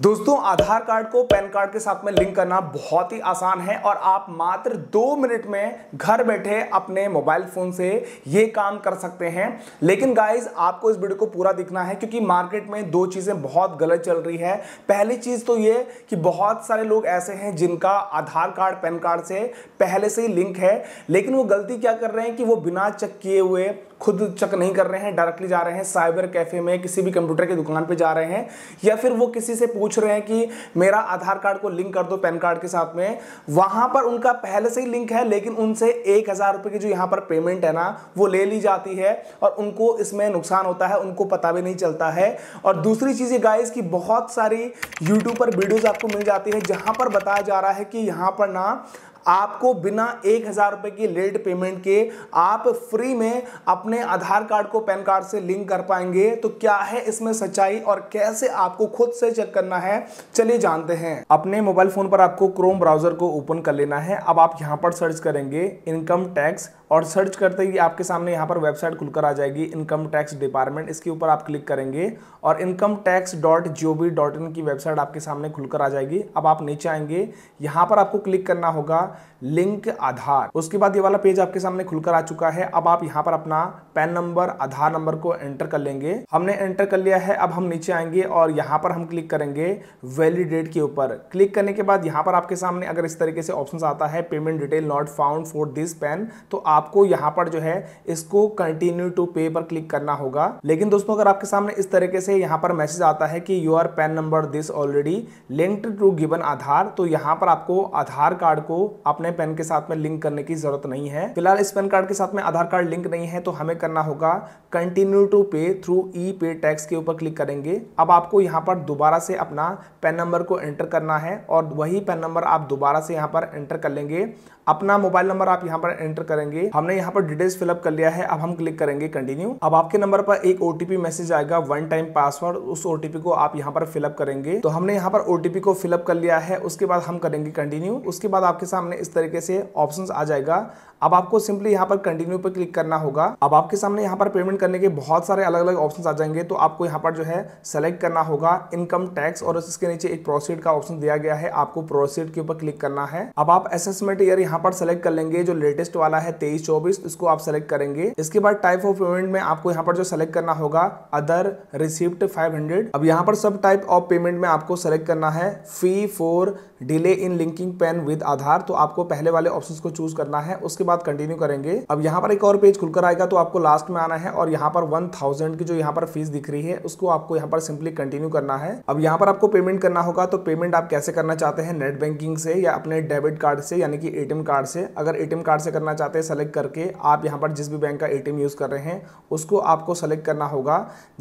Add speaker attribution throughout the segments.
Speaker 1: दोस्तों आधार कार्ड को PAN card के साथ में लिंक करना बहुत ही आसान है और आप मात्र दो मिनट में घर बैठे अपने मोबाइल फ़ोन से ये काम कर सकते हैं लेकिन गाइस आपको इस वीडियो को पूरा दिखना है क्योंकि मार्केट में दो चीज़ें बहुत गलत चल रही है पहली चीज़ तो ये कि बहुत सारे लोग ऐसे हैं जिनका आधार कार्ड पैन कार्ड से पहले से ही लिंक है लेकिन वो गलती क्या कर रहे हैं कि वो बिना चेक किए हुए खुद चेक नहीं कर रहे हैं डायरेक्टली जा रहे हैं साइबर कैफे में किसी भी कंप्यूटर की दुकान पर जा रहे हैं या फिर वो किसी से पूछ रहे हैं कि मेरा आधार कार्ड को लिंक कर दो पैन कार्ड के साथ में वहां पर उनका पहले से ही लिंक है लेकिन उनसे एक हजार रुपये की जो यहां पर पेमेंट है ना वो ले ली जाती है और उनको इसमें नुकसान होता है उनको पता भी नहीं चलता है और दूसरी चीज़ ये गाइस की बहुत सारी यूट्यूब पर वीडियोज़ आपको मिल जाती है जहां पर बताया जा रहा है कि यहां पर ना आपको बिना एक हज़ार रुपए की लेट पेमेंट के आप फ्री में अपने आधार कार्ड को पैन कार्ड से लिंक कर पाएंगे तो क्या है इसमें सच्चाई और कैसे आपको खुद से चेक करना है चलिए जानते हैं अपने मोबाइल फ़ोन पर आपको क्रोम ब्राउज़र को ओपन कर लेना है अब आप यहां पर सर्च करेंगे इनकम टैक्स और सर्च करते ही आपके सामने यहाँ पर वेबसाइट खुलकर आ जाएगी इनकम टैक्स डिपार्टमेंट इसके ऊपर आप क्लिक करेंगे और income tax dot G O V dot in की वेबसाइट आपके सामने खुलकर आ जाएगी अब आप नीचे आएंगे यहाँ पर आपको क्लिक करना होगा लिंक आधार उसके बाद ये वाला पेज आपके सामने खुलकर आ चुका है अब आप यहाँ पर अपना पैन नंबर आधार नंबर को एंटर कर लेंगे हमने एंटर कर लिया है अब हम नीचे आएंगे और यहाँ पर हम क्लिक करेंगे वैलिडेट के ऊपर क्लिक करने के बाद यहाँ पर आपके सामने अगर इस तरीके से ऑप्शन आता है payment detail not found for this PAN तो आप आपको यहाँ पर जो है इसको कंटिन्यू टू पे पर क्लिक करना होगा लेकिन दोस्तों अगर आपके सामने इस तरीके से यहाँ पर मैसेज आता है कि you are PAN number this already linked to given Aadhaar तो यहाँ पर आपको आधार कार्ड को अपने पैन के साथ में लिंक करने की जरूरत नहीं है फिलहाल इस पैन कार्ड के साथ में आधार कार्ड लिंक नहीं है तो हमें करना होगा continue to pay through e pay tax के ऊपर क्लिक करेंगे अब आपको यहाँ पर दोबारा से अपना पैन नंबर को एंटर करना है और वही पैन नंबर आप दोबारा से यहाँ पर एंटर कर लेंगे अपना मोबाइल नंबर आप यहाँ पर एंटर करेंगे हमने यहाँ पर डिटेल्स फिलअप कर लिया है अब हम क्लिक करेंगे कंटिन्यू अब आपके नंबर पर एक ओटीपी मैसेज आएगा वन टाइम पासवर्ड उस ओटीपी को आप यहाँ पर फिलअप करेंगे तो हमने यहाँ पर ओटीपी को फिलअप कर लिया है उसके बाद हम करेंगे कंटिन्यू उसके बाद आपके सामने इस तरीके से ऑप्शन आ जाएगा अब आपको सिंपली यहाँ पर कंटिन्यू पर क्लिक करना होगा अब आपके सामने यहाँ पर पेमेंट करने के बहुत सारे अलग अलग ऑप्शन आ जाएंगे तो आपको यहाँ पर जो है सेलेक्ट करना होगा इनकम टैक्स और इसके नीचे एक प्रोसीड का ऑप्शन दिया गया है आपको प्रोसीड के ऊपर क्लिक करना है अब आप असेसमेंट ईयर यहाँ पर सेलेक्ट कर लेंगे जो लेटेस्ट वाला है तेईस 2024 इसको आप सेलेक्ट करेंगे इसके बाद टाइप ऑफ पेमेंट में आपको यहाँ पर जो सेलेक्ट करना होगा अदर रिसिप्ट 500 अब यहाँ पर सब टाइप ऑफ पेमेंट में आपको सेलेक्ट करना है fee for delay in linking PAN with Aadhaar तो आपको पहले वाले ऑप्शन को चूज करना है उसके बाद कंटिन्यू करेंगे अब यहाँ पर एक और पेज खुलकर आएगा तो आपको लास्ट में आना है और यहाँ पर वन की जो यहाँ पर फीस दिख रही है उसको आपको यहाँ पर सिंपली कंटिन्यू करना है अब यहाँ पर आपको पेमेंट करना होगा तो पेमेंट आप कैसे करना चाहते हैं नेट बैंकिंग से या अपने डेबिट कार्ड से यानी कि एटीएम कार्ड से अगर एटीएम कार्ड से करना चाहते हैं सेलेक्ट करके आप यहाँ पर जिस भी बैंक का एटीएम यूज़ कर रहे हैं उसको आपको सेलेक्ट करना होगा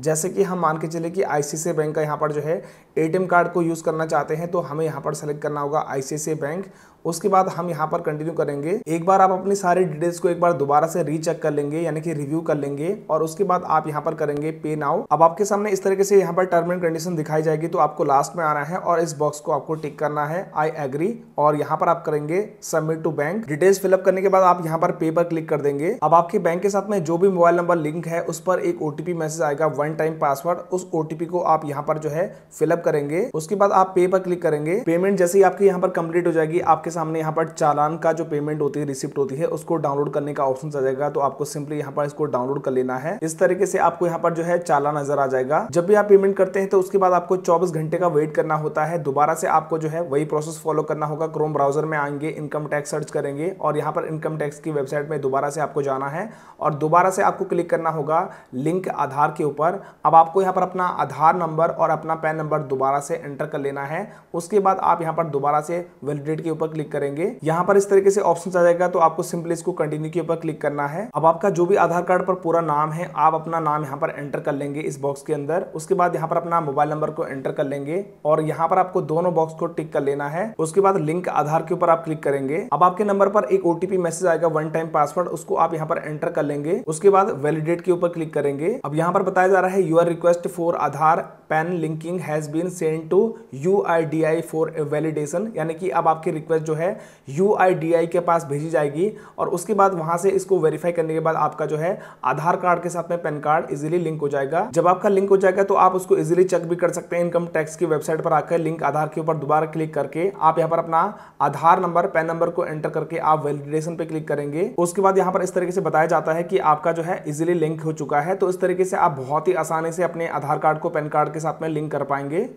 Speaker 1: जैसे कि हम मान के चले कि आईसीआईसी बैंक का यहाँ पर जो है एटीएम कार्ड को यूज़ करना चाहते हैं तो हमें यहाँ पर सेलेक्ट करना होगा आईसीआईसी बैंक उसके बाद हम यहाँ पर कंटिन्यू करेंगे एक बार आप अपनी सारी डिटेल्स को एक बार दोबारा से रीचेक कर लेंगे यानी कि रिव्यू कर लेंगे और उसके बाद आप यहाँ पर करेंगे पे नाउ अब आपके सामने इस तरीके से यहाँ पर टर्म एंड कंडीशन दिखाई जाएगी तो आपको लास्ट में आना है और इस बॉक्स को आपको टिक करना है आई एग्री और यहाँ पर आप करेंगे submit to bank details fill up करने के बाद आप यहाँ पर पे ये पर क्लिक कर देंगे अब आपके बैंक के साथ में जो भी मोबाइल नंबर लिंक है उस पर एक ओटीपी मैसेज आएगा वन टाइम पासवर्ड उस ओटीपी को आप यहाँ पर जो है फिलअप करेंगे उसके बाद आप पे पर क्लिक करेंगे पेमेंट जैसे ही आपके यहाँ पर कंप्लीट हो जाएगी आपके सामने यहाँ पर चालान का जो पेमेंट होती है रिसिप्ट होती है उसको डाउनलोड करने का ऑप्शन आ जाएगा तो आपको सिंपली यहाँ पर इसको डाउनलोड कर लेना है इस तरीके से आपको यहाँ पर जो है चालान नजर आ जाएगा जब भी आप पेमेंट करते हैं तो उसके बाद आपको चौबीस घंटे का वेट करना होता है दोबारा से आपको जो है वही प्रोसेस फॉलो करना होगा क्रोम ब्राउजर में आएंगे इनकम टैक्स सर्च करेंगे और यहाँ पर इनकम टैक्स की वेबसाइट वेबसाइट में दोबारा से आपको जाना है और दोबारा से आपको क्लिक करना होगा लिंक आधार के ऊपर अब आपको यहाँ पर अपना आधार नंबर और अपना पैन नंबर दोबारा से एंटर कर लेना है उसके बाद आप यहाँ पर दोबारा से वेलिडेट के ऊपर क्लिक करेंगे यहाँ पर इस तरीके से ऑप्शन आ जाएगा तो आपको सिंपली इसको कंटिन्यू के ऊपर क्लिक करना है अब आपका जो भी आधार कार्ड पर पूरा नाम है आप अपना नाम यहाँ पर एंटर कर लेंगे इस बॉक्स के अंदर उसके बाद यहाँ पर अपना मोबाइल नंबर को एंटर कर लेंगे और यहाँ पर आपको दोनों बॉक्स को टिक कर लेना है उसके बाद लिंक आधार के ऊपर आप क्लिक करेंगे अब आपके नंबर पर एक ओटीपी मैसेज आएगा वन टाइम पासवर्ड उसको आप यहाँ पर एंटर कर लेंगे उसके बाद वैलिडेट के ऊपर क्लिक करेंगे अब यहाँ पर बताया जा रहा है your request for Aadhaar PAN linking has been send to U I D I for validation यानी कि अब आपकी रिक्वेस्ट जो है यू आई डी आई के पास भेजी जाएगी और उसके बाद वहां से इसको वेरीफाई करने के बाद आपका जो है आधार कार्ड के साथ में पैन कार्ड इजिली लिंक हो जाएगा जब आपका लिंक हो जाएगा तो आप उसको इजिली चेक भी कर सकते हैं इनकम टैक्स की वेबसाइट पर आकर लिंक आधार के ऊपर दोबारा क्लिक करके आप यहाँ पर अपना आधार नंबर पैन नंबर को एंटर करके आप वैलिडेशन पे क्लिक करेंगे उसके बाद यहाँ पर इस तरीके से बताया जाता है कि आपका जो है इजिली लिंक हो चुका है तो इस तरीके से आप बहुत ही आसानी से अपने आधार कार्ड को पैन कार्ड के साथ में लिंक कर पाएंगे